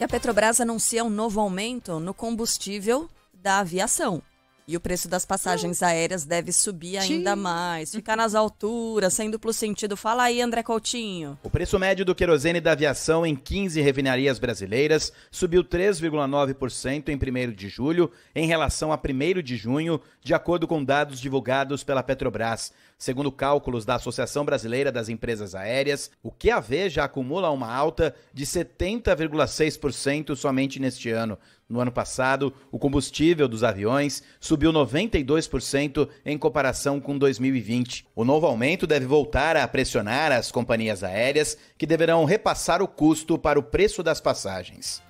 E a Petrobras anuncia um novo aumento no combustível da aviação. E o preço das passagens ah. aéreas deve subir ainda mais, ficar nas alturas, sem duplo sentido. Fala aí, André Coutinho. O preço médio do querosene da aviação em 15 refinarias brasileiras subiu 3,9% em 1 de julho em relação a 1 de junho, de acordo com dados divulgados pela Petrobras. Segundo cálculos da Associação Brasileira das Empresas Aéreas, o QAV já acumula uma alta de 70,6% somente neste ano. No ano passado, o combustível dos aviões subiu 92% em comparação com 2020. O novo aumento deve voltar a pressionar as companhias aéreas, que deverão repassar o custo para o preço das passagens.